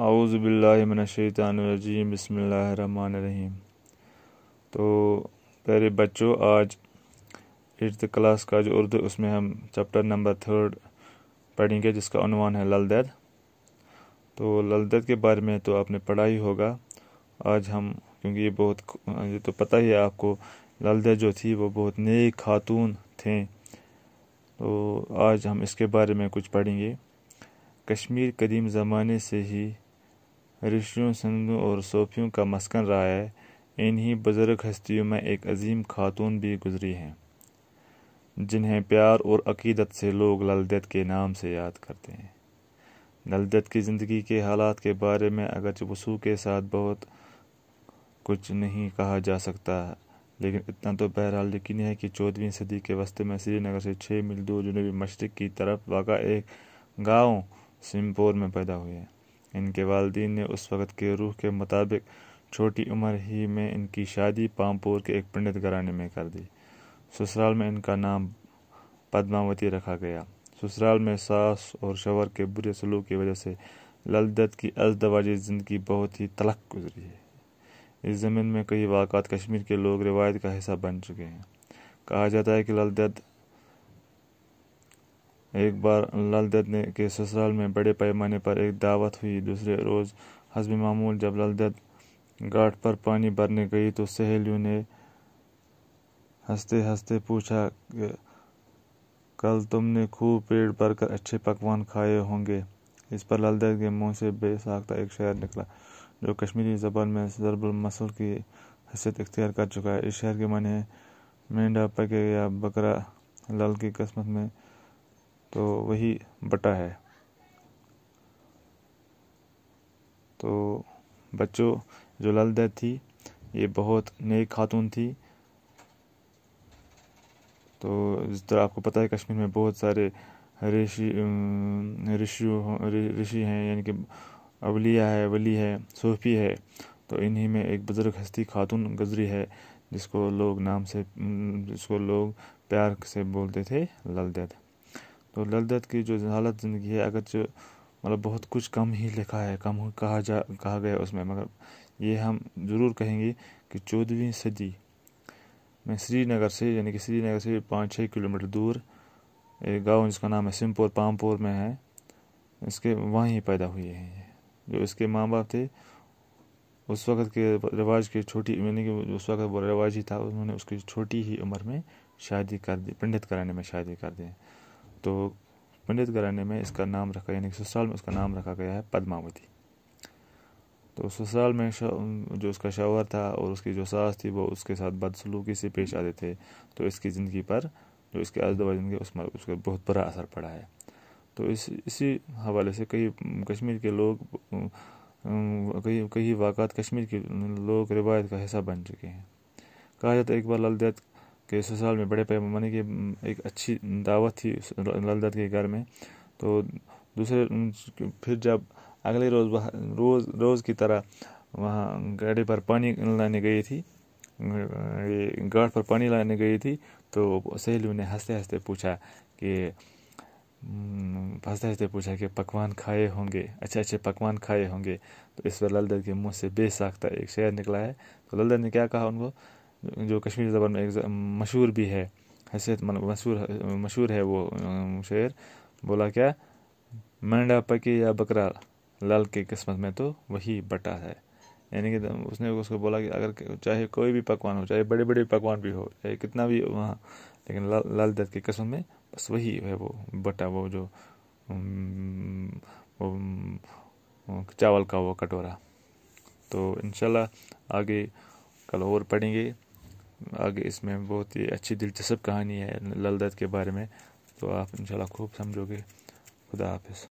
आउज़बिल्लिमिनशैतानरजीम बसमीम तो प्यारे बच्चों आज एट्थ क्लास का जो उर्दू उसमें हम चैप्टर नंबर थर्ड पढ़ेंगे जिसका अनुमान है ललदद तो ललदद के बारे में तो आपने पढ़ा ही होगा आज हम क्योंकि ये बहुत ये तो पता ही है आपको ललदद जो थी वो बहुत नई खातून थे तो आज हम इसके बारे में कुछ पढ़ेंगे कश्मीर कदीम ज़माने से ही ऋषियों संतों और सोफ़ियों का मस्कन रहा है इन्हीं बुज़ुर्ग हस्तियों में एक अजीम खातून भी गुजरी हैं जिन्हें प्यार और अकीदत से लोग ललदत के नाम से याद करते हैं ललदत की ज़िंदगी के हालात के बारे में अगरच वसू के साथ बहुत कुछ नहीं कहा जा सकता लेकिन इतना तो बहरहाल यकीन है कि चौदहवीं सदी के वस्ते में श्रीनगर से छः मील दूर जुनूबी मशरक़ की तरफ वाक़ा एक गांव सिम्पोर में पैदा हुए इनके वालदे ने उस वक़्त के रूह के मुताबिक छोटी उम्र ही में इनकी शादी पामपुर के एक पंडित घराने में कर दी ससुराल में इनका नाम पद्मावती रखा गया ससुराल में सास और शवर के बुरे सलूक की वजह से ललदत की अजदवाजी ज़िंदगी बहुत ही तलक गुजरी है इस ज़मीन में कई वाकत कश्मीर के लोग रिवायत का हिस्सा बन चुके हैं कहा जाता है कि ललदत एक बार लाल दत्त ने के ससुराल में बड़े पैमाने पर एक दावत हुई दूसरे रोज़ हजब मामूल जब लाल घाट पर पानी भरने गई तो सहेलियों ने हंसते हंसते पूछा कल तुमने खूब पेट भरकर अच्छे पकवान खाए होंगे इस पर लाल के मुंह से बेसाख्ता एक शहर निकला जो कश्मीरी ज़बान में मसल की हैसियत इख्तियार कर चुका है इस शहर के है मेंढा पके या बकरा लाल की कस्मत में तो वही बटा है तो बच्चों जो ललदा थी ये बहुत नई खातून थी तो इस तरह आपको पता है कश्मीर में बहुत सारे ऋषि ऋषि ऋषि हैं यानी कि अवलिया है वली है सूफी है तो इन्हीं में एक बुज़ुर्ग हस्ती खातून गजरी है जिसको लोग नाम से जिसको लोग प्यार से बोलते थे दैद तो ललदत की जो हालत ज़िंदगी है अगर जो मतलब बहुत कुछ कम ही लिखा है कम कहा जा कहा गया उसमें मगर ये हम ज़रूर कहेंगे कि चौदहवीं सदी में श्रीनगर से यानी कि श्रीनगर से पाँच छः किलोमीटर दूर एक गांव जिसका नाम है सिमपोर पामपुर में है इसके वहीं पैदा हुए हैं जो इसके माँ बाप थे उस वक्त के रिवाज के छोटी यानी कि उस वक्त वो रिवाज ही था उन्होंने उसकी छोटी ही उम्र में शादी कर दी पंडित कराने में शादी कर दी तो पंडित घराने में इसका नाम रखा यानी कि ससुराल में उसका नाम रखा गया है पद्मावती तो ससुराल में जो उसका शोहर था और उसकी जो सास थी वो उसके साथ बदसलूकी से पेश आते थे तो इसकी ज़िंदगी पर जो इसके अजदवा ज़िंदगी उस पर उसका बहुत बुरा असर पड़ा है तो इस इसी हवाले से कई कश्मीर के लोग कई कई वाकत कश्मीर के लोग रिवायत का हिस्सा बन चुके हैं कहा जाता है एक बार दैत कि साल में बड़े पैमाने की एक अच्छी दावत थी ललदत के घर में तो दूसरे फिर जब अगले रोज़ रोज़ रोज़ की तरह वहाँ गाड़ी पर पानी लाने गई थी गाड़ पर पानी लाने गई थी तो सहेलियों ने हंसते हंसते पूछा कि हंसते हंसते पूछा कि पकवान खाए होंगे अच्छे अच्छे पकवान खाए होंगे तो इस पर ललदर के मुंह से बेसाख्ता एक शेर निकला है तो ललदर ने क्या कहा उनको जो कश्मीरी ज़बान में एक मशहूर भी है हैसियत मशहूर मशहूर है वो शेर बोला क्या मेंढा पके या बकरा लाल की किस्मत में तो वही बटा है यानी कि उसने उसको बोला कि अगर चाहे कोई भी पकवान हो चाहे बड़े बड़े पकवान भी हो चाहे कितना भी वहाँ लेकिन लाल दर्द की कस्म में बस वही है वो बटा वो जो वो चावल का वो कटोरा तो इन आगे कल और पढ़ेंगे आगे इसमें बहुत ही अच्छी दिलचस्प कहानी है लल दत्त के बारे में तो आप इंशाल्लाह खूब समझोगे खुदा हाफिज़